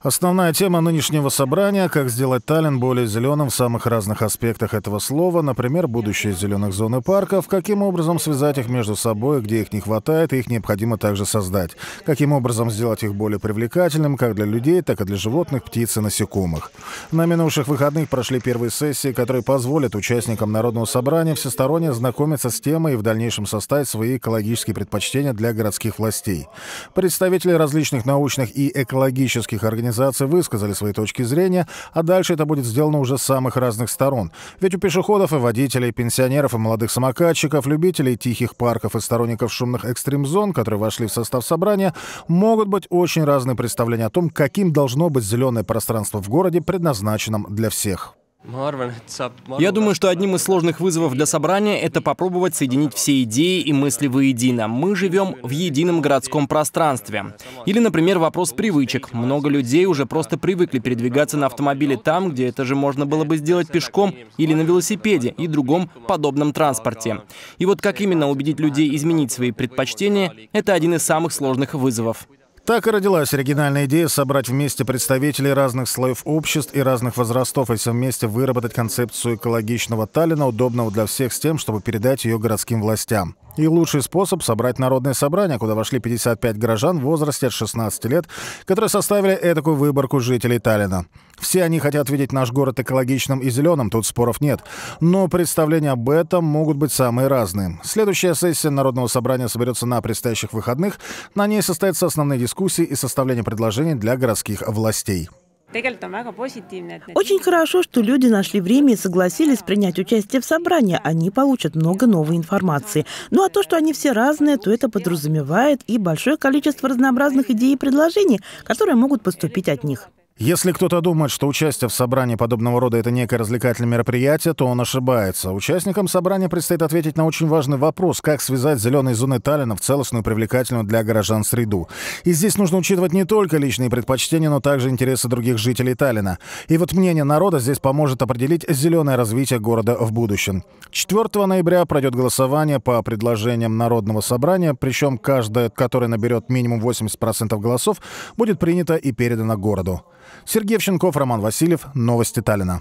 Основная тема нынешнего собрания – как сделать Таллин более зеленым в самых разных аспектах этого слова, например, будущее зеленых зон и парков, каким образом связать их между собой, где их не хватает, и их необходимо также создать, каким образом сделать их более привлекательным как для людей, так и для животных, птиц и насекомых. На минувших выходных прошли первые сессии, которые позволят участникам Народного собрания всесторонне знакомиться с темой и в дальнейшем составить свои экологические предпочтения для городских властей. Представители различных научных и экологических организаций организации высказали свои точки зрения, а дальше это будет сделано уже с самых разных сторон. Ведь у пешеходов и водителей, пенсионеров и молодых самокатчиков, любителей тихих парков и сторонников шумных экстрим-зон, которые вошли в состав собрания, могут быть очень разные представления о том, каким должно быть зеленое пространство в городе, предназначенном для всех. Я думаю, что одним из сложных вызовов для собрания — это попробовать соединить все идеи и мысли воедино. Мы живем в едином городском пространстве. Или, например, вопрос привычек. Много людей уже просто привыкли передвигаться на автомобиле там, где это же можно было бы сделать пешком или на велосипеде и другом подобном транспорте. И вот как именно убедить людей изменить свои предпочтения — это один из самых сложных вызовов. Так и родилась оригинальная идея собрать вместе представителей разных слоев обществ и разных возрастов и все вместе выработать концепцию экологичного Таллина, удобного для всех с тем, чтобы передать ее городским властям. И лучший способ собрать народное собрание, куда вошли 55 горожан в возрасте от 16 лет, которые составили этакую выборку жителей Таллина. Все они хотят видеть наш город экологичным и зеленым, тут споров нет. Но представления об этом могут быть самые разные. Следующая сессия Народного собрания соберется на предстоящих выходных. На ней состоятся основные дискуссии дискуссий и составления предложений для городских властей. Очень хорошо, что люди нашли время и согласились принять участие в собрании. Они получат много новой информации. Ну а то, что они все разные, то это подразумевает и большое количество разнообразных идей и предложений, которые могут поступить от них. Если кто-то думает, что участие в собрании подобного рода — это некое развлекательное мероприятие, то он ошибается. Участникам собрания предстоит ответить на очень важный вопрос, как связать зеленые зоны Таллина в целостную привлекательную для горожан среду. И здесь нужно учитывать не только личные предпочтения, но также интересы других жителей Таллина. И вот мнение народа здесь поможет определить зеленое развитие города в будущем. 4 ноября пройдет голосование по предложениям Народного собрания, причем каждое, которое наберет минимум 80% голосов, будет принято и передано городу. Сергей Овченков, Роман Васильев. Новости Таллина.